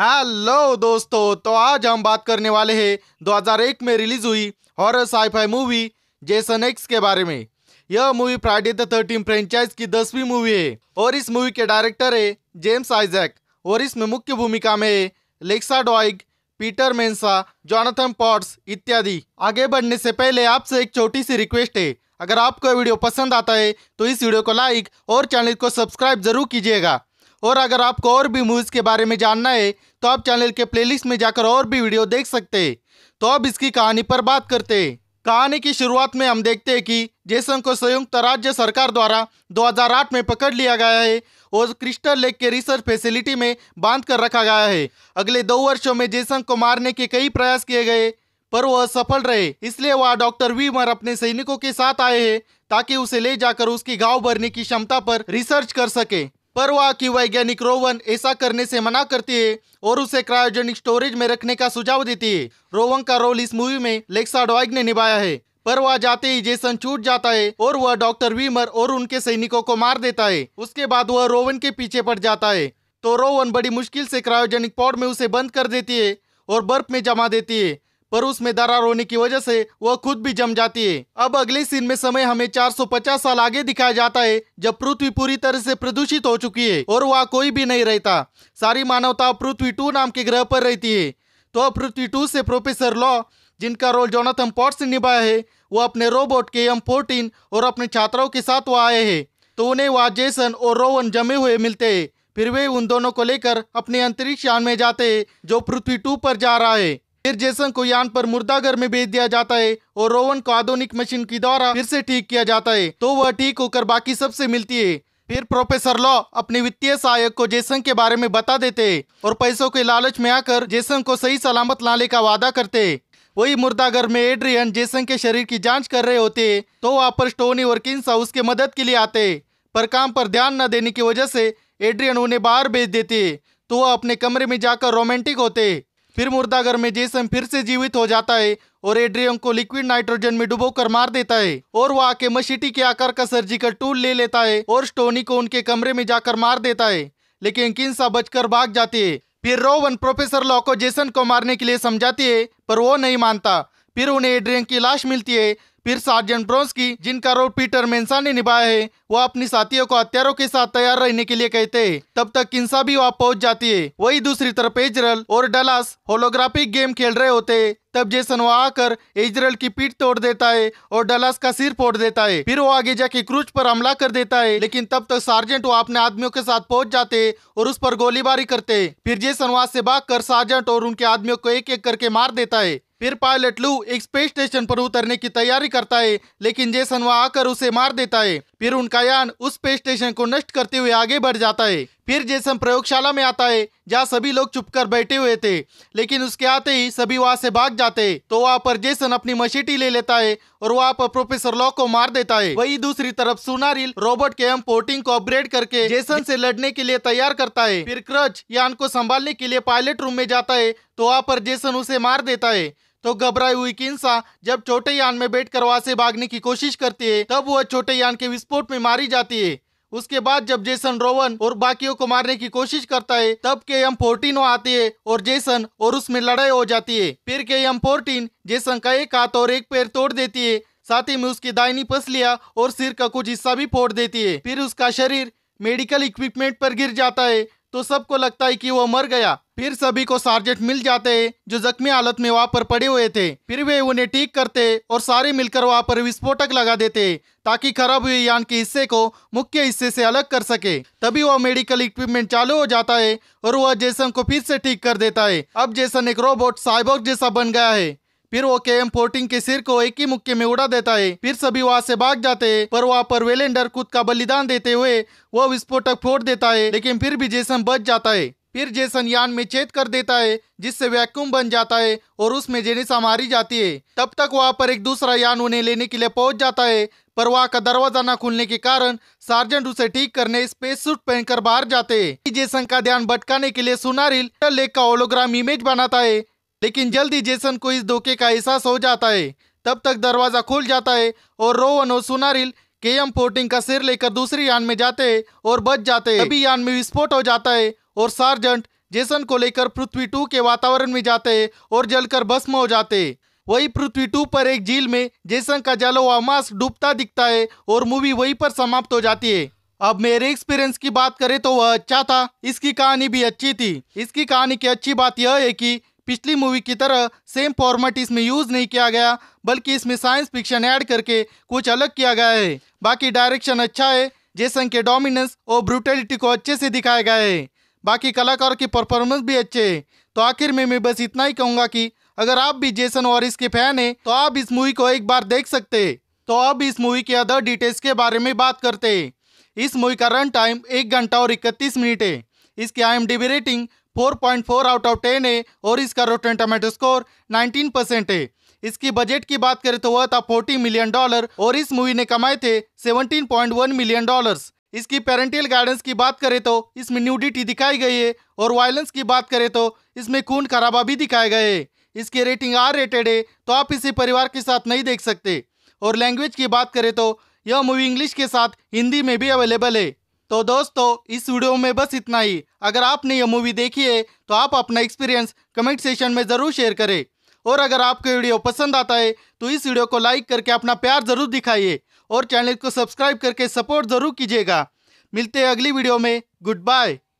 hello दोस्तों तो आज हम बात करने वाले हैं 2001 में रिलीज हुई horror scifi movie Jason X के बारे में यह movie Friday the thirteen franchise की दसवीं मूवी है और इस मूवी के डायरेक्टर है जेम्स आइजैक और इसमें मुख्य भूमिका में है Lexa Doig Peter Mensah Jonathan Potts इत्यादि आगे बढ़ने से पहले आपसे एक छोटी सी रिक्वेस्ट है अगर आपको वीडियो पसंद आता है तो इस वीडियो को लाइक और चैनल को सब्सक्राइब जरूर कीजिएगा और अगर आपको और भी मूवीज़ के बारे में जानना है तो आप चैनल के प्लेलिस्ट में जाकर और भी वीडियो देख सकते तो अब इसकी कहानी पर बात करते कहानी की शुरुआत में हम देखते हैं कि जेसन को संयुक्त राज्य सरकार द्वारा 2008 में पकड़ लिया गया है और क्रिस्टल लेक के रिसर्च फैसिलिटी में बांध कर रखा गया है अगले दो वर्षों में जेसन को मारने के कई प्रयास किए गए पर वह सफल रहे इसलिए वह डॉक्टर वीमर अपने सैनिकों के साथ आए हैं ताकि उसे ले जाकर उसकी गाँव भरने की क्षमता पर रिसर्च कर सके परवाह की वैज्ञानिक रोवन ऐसा करने से मना करती है और उसे क्रायोजेनिक स्टोरेज में रखने का सुझाव देती है रोवन का रोल इस मूवी में लेक्सा डॉइग ने निभाया है वह जाते ही जेसन छूट जाता है और वह डॉक्टर वीमर और उनके सैनिकों को मार देता है उसके बाद वह रोवन के पीछे पड़ जाता है तो रोवन बड़ी मुश्किल से क्रायोजेनिक पॉड में उसे बंद कर देती है और बर्फ में जमा देती है पर उसमें दरार होने की वजह से वह खुद भी जम जाती है अब अगले सीन में समय हमें 450 साल आगे दिखाया जाता है जब पृथ्वी पूरी तरह से प्रदूषित हो चुकी है और वहाँ कोई भी नहीं रहता सारी मानवता पृथ्वी टू नाम के ग्रह पर रहती है तो पृथ्वी टू से प्रोफेसर लॉ जिनका रोल जोनाथन पॉट्स ने निभाया है वो अपने रोबोट के एम फोर्टीन और अपने छात्रों के साथ वो आए हैं तो उन्हें वहाँ जेसन और रोवन जमे हुए मिलते हैं फिर वे उन दोनों को लेकर अपने अंतरिक्ष यान में जाते हैं जो पृथ्वी टू पर जा रहा है फिर जेसन को यान पर मुर्दाघर में भेज दिया जाता है और रोवन को आधुनिक मशीन के द्वारा फिर से ठीक किया जाता है तो वह ठीक होकर बाकी सबसे मिलती है फिर प्रोफेसर लॉ अपने वित्तीय सहायक को जेसन के बारे में बता देते और पैसों के लालच में आकर जेसन को सही सलामत लाने का वादा करते वही मुर्दाघर में एड्रियन जेसन के शरीर की जांच कर रहे होते तो वहाँ पर स्टोनी और किन्सा उसके मदद के लिए आते पर काम पर ध्यान न देने की वजह से एड्रियन उन्हें बाहर भेज देते तो वह अपने कमरे में जाकर रोमांटिक होते फिर घर में जेसन फिर से जीवित हो जाता है और एड्रियम को लिक्विड नाइट्रोजन में डुबोकर मार देता है और वह आके मशीटी के आकार का सर्जिकल टूल ले लेता है और स्टोनी को उनके कमरे में जाकर मार देता है लेकिन किन्सा बचकर भाग जाती है फिर रोवन प्रोफेसर लॉ को जेसन को मारने के लिए समझाती है पर वो नहीं मानता फिर उन्हें एड्रियन की लाश मिलती है फिर सार्जेंट ब्रोंस की जिनका रोल पीटर मेन्सा ने निभाया है वह अपनी साथियों को हथियारों के साथ तैयार रहने के लिए कहते हैं तब तक किंसा भी वहाँ पहुँच जाती है वही दूसरी तरफ एजरल और डलास होलोग्राफिक गेम खेल रहे होते तब जेसन वहाँ आकर एजरल की पीठ तोड़ देता है और डलास का सिर फोड़ देता है फिर वो आगे जाके क्रूज पर हमला कर देता है लेकिन तब तक सार्जेंट वो अपने आदमियों के साथ पहुंच जाते और उस पर गोलीबारी करते फिर जेसन वहाँ से भाग कर सार्जेंट और उनके आदमियों को एक एक करके मार देता है फिर पायलट लू एक स्पेस स्टेशन पर उतरने की तैयारी करता है लेकिन जेसन वहाँ आकर उसे मार देता है फिर उनका यान उस स्पेस स्टेशन को नष्ट करते हुए आगे बढ़ जाता है फिर जेसन प्रयोगशाला में आता है जहाँ सभी लोग चुप कर बैठे हुए थे लेकिन उसके आते ही सभी वहाँ से भाग जाते हैं तो वहाँ पर जेसन अपनी मशीटी ले लेता है और वहाँ पर प्रोफेसर लॉ को मार देता है वही दूसरी तरफ सुनारिल रोबोट के एम पोर्टिंग को अपग्रेड करके जेसन से लड़ने के लिए तैयार करता है फिर क्रच यान को संभालने के लिए पायलट रूम में जाता है तो वहाँ पर जेसन उसे मार देता है तो घबराई हुई किंसा जब छोटे यान में बैठकर वहां से भागने की कोशिश करती है तब वह छोटे यान के विस्फोट में मारी जाती है उसके बाद जब जेसन रोवन और बाकियों को मारने की कोशिश करता है तब के एम फोर्टीन आती है और जेसन और उसमें लड़ाई हो जाती है फिर के एम फोर्टीन जेसन का एक हाथ और एक पैर तोड़ देती है साथ ही में उसकी पस पसलिया और सिर का कुछ हिस्सा भी फोड़ देती है फिर उसका शरीर मेडिकल इक्विपमेंट पर गिर जाता है तो सबको लगता है कि वह मर गया फिर सभी को सार्जेंट मिल जाते जो जख्मी हालत में वहां पर पड़े हुए थे फिर वे उन्हें ठीक करते और सारे मिलकर वहाँ पर विस्फोटक लगा देते ताकि खराब हुए यान के हिस्से को मुख्य हिस्से से अलग कर सके तभी वह मेडिकल इक्विपमेंट चालू हो जाता है और वह जेसन को फिर से ठीक कर देता है अब जेसन एक रोबोट साइबॉक जैसा बन गया है फिर वो के एम फोर्टीन के सिर को एक ही मुक्के में उड़ा देता है फिर सभी वहाँ से भाग जाते हैं पर वहाँ पर वेलेंडर खुद का बलिदान देते हुए वह विस्फोटक फोड़ देता है लेकिन फिर भी जेसन बच जाता है फिर यान में छेद कर देता है जिससे वैक्यूम बन जाता है और उसमें जेनिसा मारी जाती है तब तक वहाँ पर एक दूसरा यान उन्हें लेने के लिए पहुंच जाता है पर वहाँ का दरवाजा न खुलने के कारण सार्जेंट उसे ठीक करने स्पेस सूट पहनकर बाहर जाते हैं जेसन का ध्यान भटकाने के लिए सुनारिल लेक का ओलोग्राम इमेज बनाता है लेकिन जल्दी जेसन को इस धोखे का एहसास हो जाता है तब तक दरवाजा खुल जाता है और रोवन और सुनारिल के एम फोर्टीन का सिर लेकर दूसरी यान में जाते और बच जाते अभी यान में विस्फोट हो जाता है और सार्जेंट जेसन को लेकर पृथ्वी टू के वातावरण में जाते और जलकर भस्म हो जाते वही पृथ्वी टू पर एक झील में जेसन का जल हुआ मास्क डूबता दिखता है और मूवी वहीं पर समाप्त हो जाती है अब मेरे एक्सपीरियंस की बात करें तो वह अच्छा था इसकी कहानी भी अच्छी थी इसकी कहानी की अच्छी बात यह है कि पिछली मूवी की तरह सेम फॉर्मेट इसमें यूज नहीं किया गया बल्कि इसमें साइंस फिक्शन ऐड करके कुछ अलग किया गया है बाकी डायरेक्शन अच्छा है जेसन के डोमिनेंस और ब्रूटेलिटी को अच्छे से दिखाया गया है बाकी कलाकार की परफॉर्मेंस भी अच्छे है तो आखिर में मैं बस इतना ही कहूँगा कि अगर आप भी जेसन और इसके फैन हैं तो आप इस मूवी को एक बार देख सकते हैं तो अब इस मूवी के अदर डिटेल्स के बारे में बात करते हैं इस मूवी का रन टाइम एक घंटा और इकतीस मिनट है इसकी I M rating 4.4 out of 10 है और इसका रोटेन टमाटो स्कोर 19 परसेंट है इसकी बजट की बात करें तो वह था 40 मिलियन डॉलर और इस मूवी ने कमाए थे 17.1 मिलियन डॉलर्स इसकी पेरेंटियल गाइडेंस की बात करें तो इसमें न्यूडिटी दिखाई गई है और वायलेंस की बात करें तो इसमें खून खराबा भी दिखाए गए है इसकी रेटिंग आर रेटेड है तो आप इसे परिवार के साथ नहीं देख सकते और लैंग्वेज की बात करें तो यह मूवी इंग्लिश के साथ हिंदी में भी अवेलेबल है तो दोस्तों इस वीडियो में बस इतना ही अगर आपने यह मूवी देखी है तो आप अपना एक्सपीरियंस कमेंट सेशन में ज़रूर शेयर करें और अगर आपको वीडियो पसंद आता है तो इस वीडियो को लाइक करके अपना प्यार ज़रूर दिखाइए और चैनल को सब्सक्राइब करके सपोर्ट ज़रूर कीजिएगा मिलते हैं अगली वीडियो में गुड बाय